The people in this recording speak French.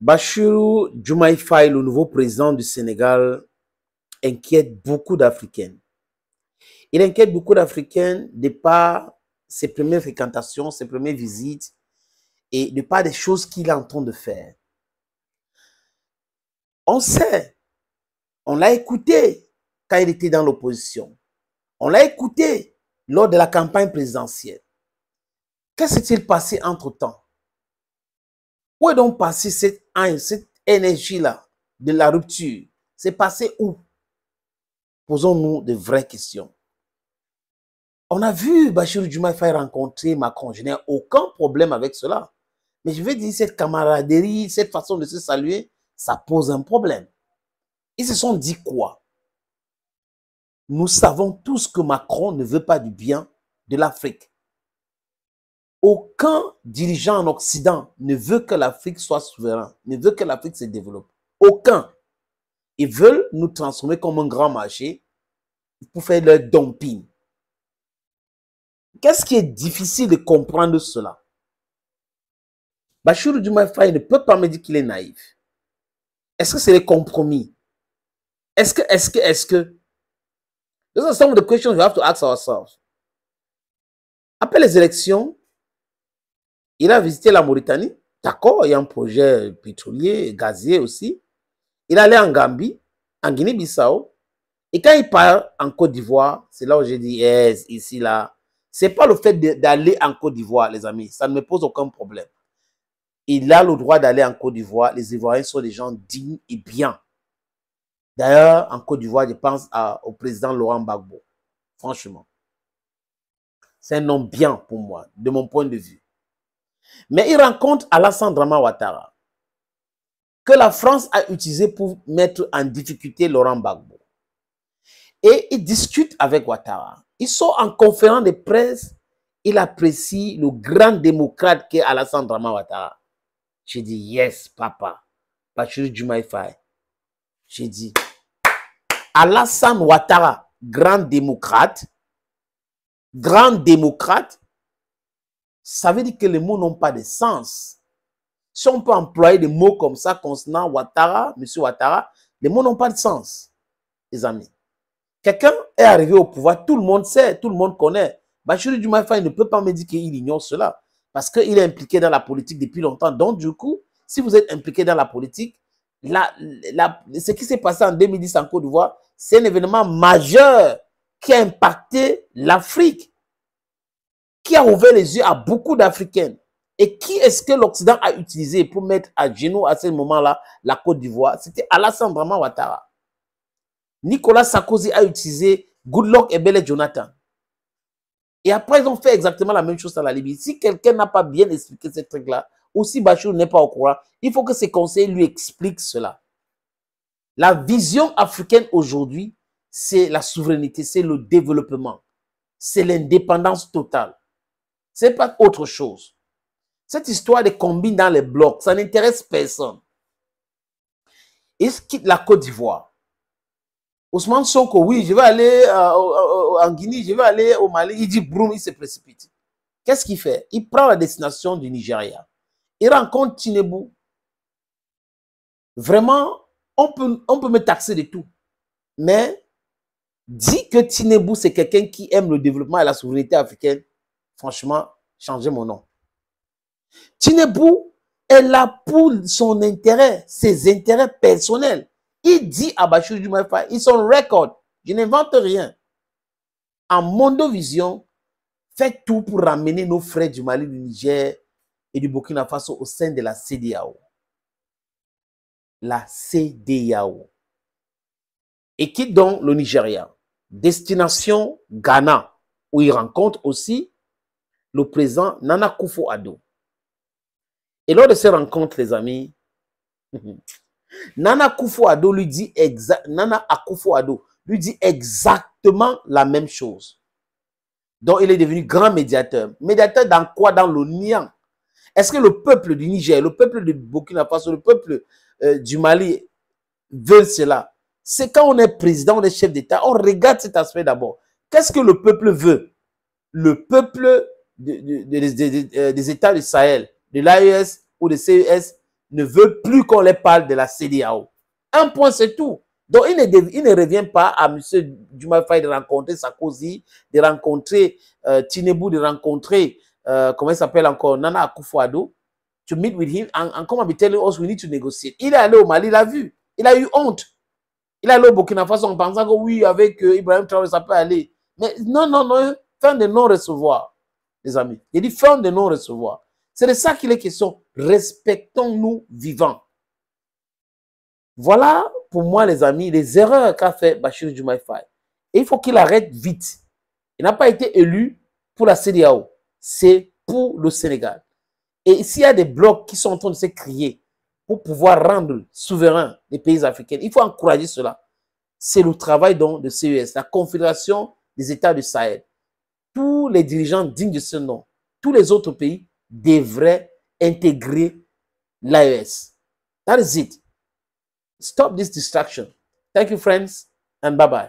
Bachirou Djoumaï le nouveau président du Sénégal, inquiète beaucoup d'Africains. Il inquiète beaucoup d'Africains de par ses premières fréquentations, ses premières visites et de par des choses qu'il entend de faire. On sait, on l'a écouté quand il était dans l'opposition. On l'a écouté lors de la campagne présidentielle. Qu'est-ce qui s'est passé entre-temps où est donc passée cette cette énergie-là de la rupture C'est passé où Posons-nous de vraies questions. On a vu Bachir Djuma faire rencontrer Je n'ai aucun problème avec cela. Mais je veux dire, cette camaraderie, cette façon de se saluer, ça pose un problème. Ils se sont dit quoi Nous savons tous que Macron ne veut pas du bien de l'Afrique. Aucun dirigeant en Occident ne veut que l'Afrique soit souveraine, ne veut que l'Afrique se développe. Aucun. Ils veulent nous transformer comme un grand marché pour faire leur dumping. Qu'est-ce qui est difficile de comprendre cela Bachir Diomaye Faye ne peut pas me dire qu'il est naïf. Est-ce que c'est les compromis Est-ce que, est-ce que, est-ce que Those are some questions we have to ask ourselves. Après les élections, il a visité la Mauritanie, d'accord, il y a un projet pétrolier, gazier aussi. Il allé en Gambie, en Guinée-Bissau. Et quand il part en Côte d'Ivoire, c'est là où j'ai dit, yes, ici, là. C'est pas le fait d'aller en Côte d'Ivoire, les amis. Ça ne me pose aucun problème. Il a le droit d'aller en Côte d'Ivoire. Les Ivoiriens sont des gens dignes et bien. D'ailleurs, en Côte d'Ivoire, je pense au président Laurent Gbagbo. Franchement. C'est un homme bien pour moi, de mon point de vue. Mais il rencontre Alassane Drama Ouattara, que la France a utilisé pour mettre en difficulté Laurent Gbagbo. Et il discute avec Ouattara. Il sont en conférence de presse. Il apprécie le grand démocrate qu'est Alassane Drama Ouattara. J'ai dit, yes, papa. du J'ai dit, Alassane Ouattara, grand démocrate, grand démocrate, ça veut dire que les mots n'ont pas de sens. Si on peut employer des mots comme ça concernant Ouattara, M. Ouattara, les mots n'ont pas de sens, les amis. Quelqu'un est arrivé au pouvoir, tout le monde sait, tout le monde connaît. Bachir il ne peut pas me dire qu'il ignore cela parce qu'il est impliqué dans la politique depuis longtemps. Donc, du coup, si vous êtes impliqué dans la politique, ce qui s'est passé en 2010 en Côte d'Ivoire, c'est un événement majeur qui a impacté l'Afrique qui a ouvert les yeux à beaucoup d'Africains Et qui est-ce que l'Occident a utilisé pour mettre à genoux à ce moment-là la Côte d'Ivoire C'était Alassane Brahma Ouattara. Nicolas Sarkozy a utilisé Goodluck et Belle Jonathan. Et après, ils ont fait exactement la même chose à la Libye. Si quelqu'un n'a pas bien expliqué ce truc-là, ou si Bachou n'est pas au courant, il faut que ses conseils lui expliquent cela. La vision africaine aujourd'hui, c'est la souveraineté, c'est le développement, c'est l'indépendance totale n'est pas autre chose. Cette histoire de combine dans les blocs, ça n'intéresse personne. Il quitte la Côte d'Ivoire. Ousmane Soko, oui, je vais aller euh, euh, euh, en Guinée, je vais aller au Mali. Il dit broum, il se précipite. Qu'est-ce qu'il fait Il prend la destination du Nigeria. Il rencontre Tinebou. Vraiment, on peut, on peut me taxer de tout. Mais dit que Tinebou, c'est quelqu'un qui aime le développement et la souveraineté africaine, franchement, changer mon nom. Tinebou est là pour son intérêt, ses intérêts personnels. Il dit à Bachir Maïfa, ils sont record, je n'invente rien. En Mondovision, fait tout pour ramener nos frères du Mali, du Niger et du Burkina Faso au sein de la CDAO. La CDAO. Et qui donc le Nigeria Destination Ghana, où il rencontre aussi le président Nana Koufo Ado. Et lors de ces rencontres, les amis, Nana Koufo Ado lui dit, lui dit exactement la même chose. Donc, il est devenu grand médiateur. Médiateur dans quoi Dans le Niant Est-ce que le peuple du Niger, le peuple du Burkina Faso, le peuple euh, du Mali veulent cela C'est quand on est président, on est chef d'État, on regarde cet aspect d'abord. Qu'est-ce que le peuple veut Le peuple euh, des États du Sahel, de l'AES ou de CES ne veut plus qu'on les parle de la CDAO. Un point, c'est tout. Donc, il ne, revient pas à M. Dumas de rencontrer Sarkozy, de rencontrer euh, de rencontrer, euh, comment il s'appelle encore, Nana Akufo-Addo, to meet with him and, come and be telling us we need to negotiate. Il est allé au Mali, il a vu. Il a eu honte. Il est allé au Burkina Faso en pensant que oui, avec euh, Ibrahim Traoré, ça peut aller. Mais non, non, non, fin de non-recevoir les amis. Il est différent de non-recevoir. C'est de ça qu'il est question. Respectons-nous vivants. Voilà, pour moi, les amis, les erreurs qu'a fait Bachir Jumaifai. Et il faut qu'il arrête vite. Il n'a pas été élu pour la CDAO. C'est pour le Sénégal. Et s'il y a des blocs qui sont en train de se crier pour pouvoir rendre souverains les pays africains, il faut encourager cela. C'est le travail donc de CES, la Confédération des États du Sahel tous les dirigeants dignes de ce nom, tous les autres pays devraient intégrer l'AES. That is it. Stop this distraction. Thank you, friends, and bye bye.